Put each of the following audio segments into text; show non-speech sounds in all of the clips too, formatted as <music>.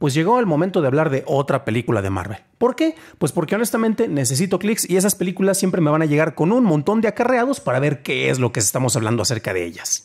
pues llegó el momento de hablar de otra película de Marvel. ¿Por qué? Pues porque honestamente necesito clics y esas películas siempre me van a llegar con un montón de acarreados para ver qué es lo que estamos hablando acerca de ellas.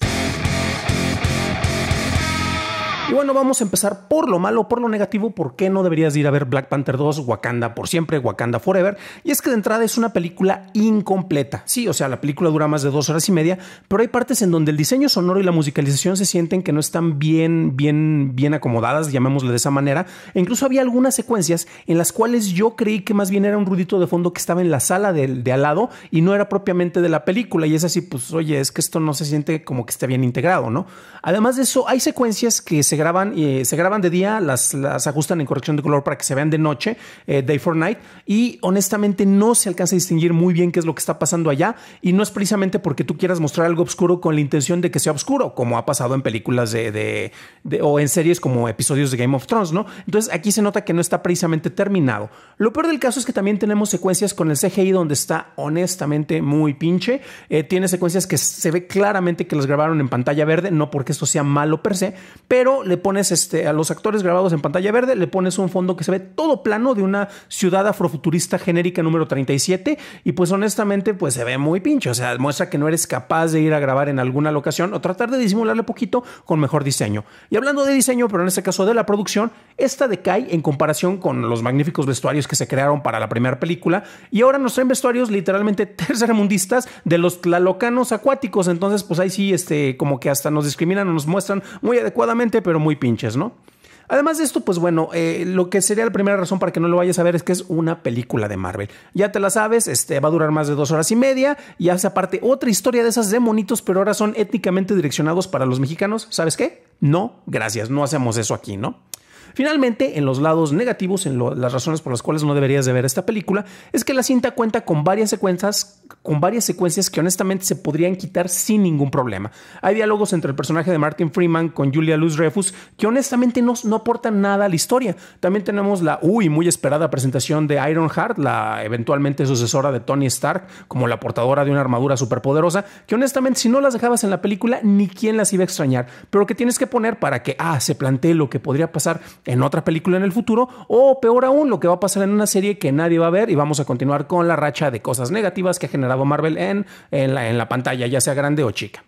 Y bueno, vamos a empezar por lo malo, por lo negativo, por qué no deberías ir a ver Black Panther 2, Wakanda por siempre, Wakanda Forever. Y es que de entrada es una película incompleta. Sí, o sea, la película dura más de dos horas y media, pero hay partes en donde el diseño sonoro y la musicalización se sienten que no están bien, bien, bien acomodadas, llamémosle de esa manera. E incluso había algunas secuencias en las cuales yo creí que más bien era un rudito de fondo que estaba en la sala de, de al lado y no era propiamente de la película. Y es así, pues, oye, es que esto no se siente como que esté bien integrado, ¿no? Además de eso, hay secuencias que se se graban, eh, se graban de día, las, las, ajustan en corrección de color para que se vean de noche, eh, Day for Night, y honestamente no se alcanza a distinguir muy bien qué es lo que está pasando allá, y no es precisamente porque tú quieras mostrar algo oscuro con la intención de que sea oscuro, como ha pasado en películas de, o en series como episodios de Game of Thrones, ¿no? Entonces aquí se nota que no está precisamente terminado. Lo peor del caso es que también tenemos secuencias con el CGI donde está honestamente muy pinche, eh, tiene secuencias que se ve claramente que las grabaron en pantalla verde, no porque esto sea malo per se, pero le pones este, a los actores grabados en pantalla verde, le pones un fondo que se ve todo plano de una ciudad afrofuturista genérica número 37 y pues honestamente pues se ve muy pincho, o sea, muestra que no eres capaz de ir a grabar en alguna locación o tratar de disimularle poquito con mejor diseño. Y hablando de diseño, pero en este caso de la producción, esta decae en comparación con los magníficos vestuarios que se crearon para la primera película y ahora nos traen vestuarios literalmente <laughs> tercermundistas de los tlalocanos acuáticos, entonces pues ahí sí este como que hasta nos discriminan o nos muestran muy adecuadamente, pero muy pinches, ¿no? Además de esto, pues bueno, eh, lo que sería la primera razón para que no lo vayas a ver es que es una película de Marvel. Ya te la sabes, este, va a durar más de dos horas y media y hace aparte otra historia de esas demonitos, pero ahora son étnicamente direccionados para los mexicanos. ¿Sabes qué? No, gracias, no hacemos eso aquí, ¿no? Finalmente, en los lados negativos, en las razones por las cuales no deberías de ver esta película, es que la cinta cuenta con varias secuencias, con varias secuencias que honestamente se podrían quitar sin ningún problema. Hay diálogos entre el personaje de Martin Freeman con Julia Luz refus que honestamente no, no aportan nada a la historia. También tenemos la muy esperada presentación de Ironheart, la eventualmente sucesora de Tony Stark, como la portadora de una armadura superpoderosa, que honestamente si no las dejabas en la película ni quién las iba a extrañar, pero que tienes que poner para que ah, se plantee lo que podría pasar en otra película en el futuro, o peor aún, lo que va a pasar en una serie que nadie va a ver y vamos a continuar con la racha de cosas negativas que ha generado Marvel en, en la pantalla, ya sea grande o chica.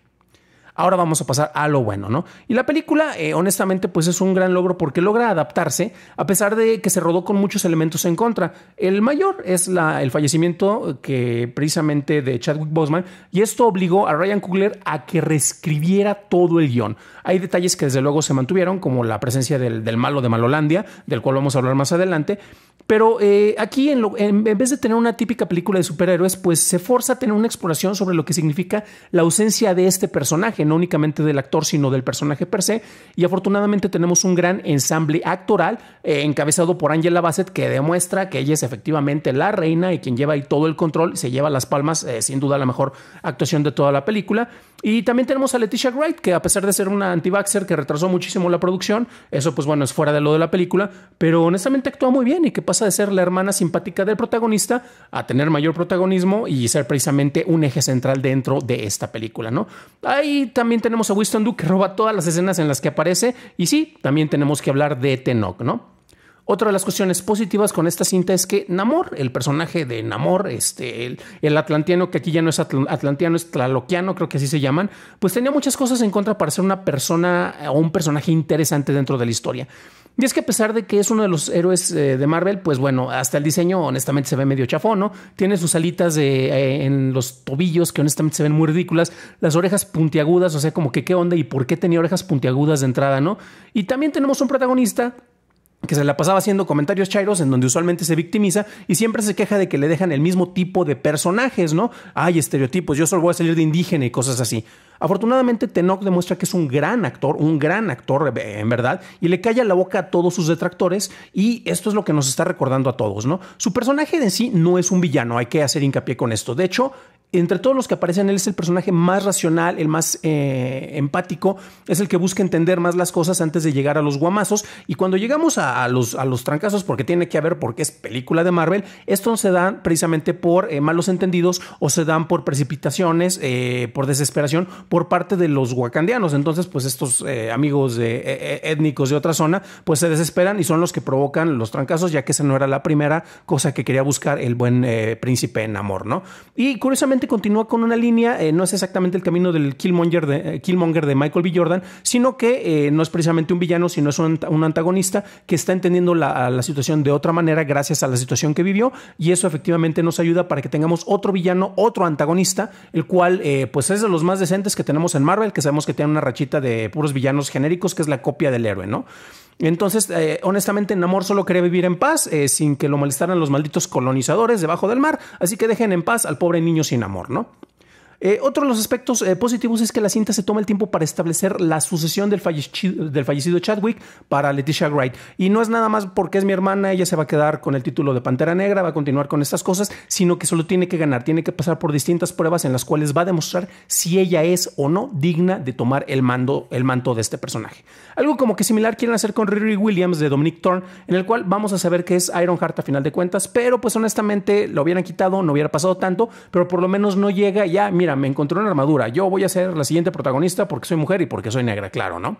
Ahora vamos a pasar a lo bueno, ¿no? Y la película, eh, honestamente, pues es un gran logro porque logra adaptarse, a pesar de que se rodó con muchos elementos en contra. El mayor es el fallecimiento eh, que precisamente de Chadwick Boseman, y esto obligó a Ryan Coogler a que reescribiera todo el guión. Hay detalles que desde luego se mantuvieron, como la presencia del, malo de Malolandia, del cual vamos a hablar más adelante, pero eh, aquí, en, en, vez de tener una típica película de superhéroes, pues se forza a tener una exploración sobre lo que significa la ausencia de este personaje, no únicamente del actor, sino del personaje per se. Y afortunadamente tenemos un gran ensamble actoral eh, encabezado por Angela Bassett que demuestra que ella es efectivamente la reina y quien lleva ahí todo el control, se lleva las palmas, eh, sin duda la mejor actuación de toda la película. Y también tenemos a Leticia Wright, que a pesar de ser una anti-vaxxer que retrasó muchísimo la producción, eso pues bueno, es fuera de lo de la película, pero honestamente actúa muy bien y que pasa de ser la hermana simpática del protagonista a tener mayor protagonismo y ser precisamente un eje central dentro de esta película, ¿no? Ahí también tenemos a Winston Duke que roba todas las escenas en las que aparece y sí, también tenemos que hablar de Tenoch, ¿no? Otra de las cuestiones positivas con esta cinta es que Namor, el personaje de Namor, este, el, el atlantiano, que aquí ya no es atlanteano, atlantiano, es tlaloquiano, creo que así se llaman, pues tenía muchas cosas en contra para ser una persona eh, o un personaje interesante dentro de la historia. Y es que a pesar de que es uno de los héroes eh, de Marvel, pues bueno, hasta el diseño honestamente se ve medio chafón, ¿no? Tiene sus alitas eh, en los tobillos que honestamente se ven muy ridículas, las orejas puntiagudas, o sea, como que qué onda y por qué tenía orejas puntiagudas de entrada, ¿no? Y también tenemos un protagonista que se la pasaba haciendo comentarios chairos en donde usualmente se victimiza y siempre se queja de que le dejan el mismo tipo de personajes, ¿no? Hay estereotipos, yo solo voy a salir de indígena y cosas así. Afortunadamente, Tenok demuestra que es un gran actor, un gran actor eh, en verdad, y le calla la boca a todos sus detractores, y esto es lo que nos está recordando a todos, ¿no? Su personaje en sí no es un villano, hay que hacer hincapié con esto. De hecho, entre todos los que aparecen, él es el personaje más racional, el más eh, empático, es el que busca entender más las cosas antes de llegar a los guamazos. Y cuando llegamos a, los, a los trancazos, porque tiene que haber, porque es película de Marvel, estos se dan precisamente por eh, malos entendidos o se dan por precipitaciones, eh, por desesperación por parte de los guacandianos. Entonces, pues estos amigos étnicos de otra zona, pues se desesperan y son los que provocan los trancazos, ya que esa no era la primera cosa que quería buscar el buen príncipe en amor, ¿no? Y curiosamente, continúa con una línea, eh, no es exactamente el camino del Killmonger de, eh, Killmonger de Michael B. Jordan, sino que eh, no es precisamente un villano, sino es un, antagonista que está entendiendo la, la, situación de otra manera gracias a la situación que vivió y eso efectivamente nos ayuda para que tengamos otro villano, otro antagonista, el cual pues es de los más decentes que tenemos en Marvel, que sabemos que tiene una rachita de puros villanos genéricos, que es la copia del héroe, ¿no? Entonces, eh, honestamente, Namor solo quería vivir en paz, eh, sin que lo molestaran los malditos colonizadores debajo del mar, así que dejen en paz al pobre niño sin amor, ¿no? Eh, otro de los aspectos eh, positivos es que la cinta se toma el tiempo para establecer la sucesión del fallecido, Chadwick para Leticia Wright. Y no es nada más porque es mi hermana, ella se va a quedar con el título de Pantera Negra, va a continuar con estas cosas, sino que solo tiene que ganar, tiene que pasar por distintas pruebas en las cuales va a demostrar si ella es o no digna de tomar el, mando, el manto de este personaje. Algo como que similar quieren hacer con Riri Williams de Dominic Thorne, en el cual vamos a saber que es Ironheart a final de cuentas, pero pues honestamente lo hubieran quitado, no hubiera pasado tanto, pero por lo menos no llega ya, mira, me encontré una armadura, yo voy a ser la siguiente protagonista porque soy mujer y porque soy negra, claro, ¿no?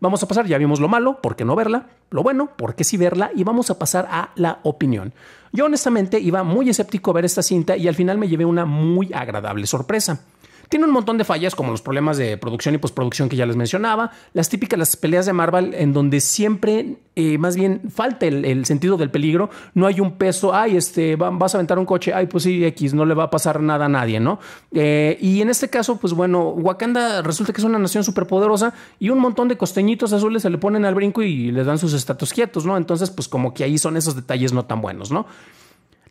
Vamos a pasar, ya vimos lo malo, ¿por qué no verla? Lo bueno, ¿por qué sí verla? Y vamos a pasar a la opinión. Yo honestamente iba muy escéptico a ver esta cinta y al final me llevé una muy agradable sorpresa. Tiene un montón de fallas como los problemas de producción y postproducción que ya les mencionaba, las típicas las peleas de Marvel en donde siempre eh, más bien falta el, sentido del peligro, no hay un peso, ay, este, vas a aventar un coche, ay, pues sí, X, no le va a pasar nada a nadie, ¿no? Eh, y en este caso, pues bueno, Wakanda resulta que es una nación poderosa y un montón de costeñitos azules se le ponen al brinco y les dan sus estatus quietos, ¿no? Entonces, pues como que ahí son esos detalles no tan buenos, ¿no?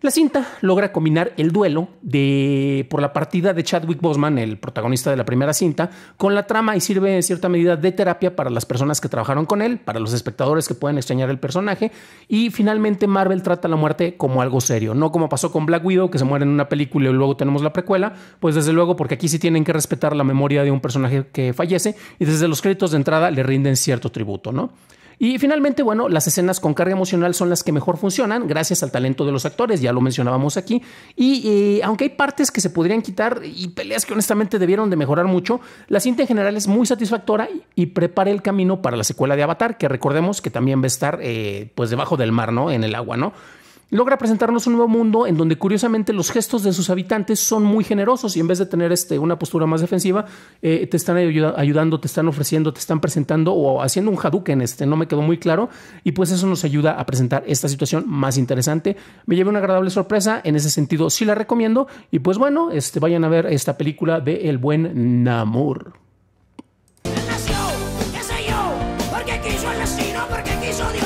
La cinta logra combinar el duelo de, por la partida de Chadwick Bosman, el protagonista de la primera cinta, con la trama y sirve en cierta medida de terapia para las personas que trabajaron con él, para los espectadores que pueden extrañar el personaje. Y finalmente Marvel trata la muerte como algo serio, no como pasó con Black Widow, que se muere en una película y luego tenemos la precuela. Pues desde luego, porque aquí sí tienen que respetar la memoria de un personaje que fallece y desde los créditos de entrada le rinden cierto tributo, ¿no? Y finalmente, bueno, las escenas con carga emocional son las que mejor funcionan, gracias al talento de los actores, ya lo mencionábamos aquí. Y aunque hay partes que se podrían quitar y peleas que honestamente debieron de mejorar mucho, la cinta en general es muy satisfactoria y prepara el camino para la secuela de Avatar, que recordemos que también va a estar eh, pues debajo del mar, ¿no? En el agua, ¿no? logra presentarnos un nuevo mundo en donde curiosamente los gestos de sus habitantes son muy generosos y en vez de tener este, una postura más defensiva, eh, te están ayudando, te están ofreciendo, te están presentando o haciendo un en este, no me quedó muy claro, y pues eso nos ayuda a presentar esta situación más interesante. Me llevé una agradable sorpresa, en ese sentido sí la recomiendo, y pues bueno, este, vayan a ver esta película de El Buen Namur. el porque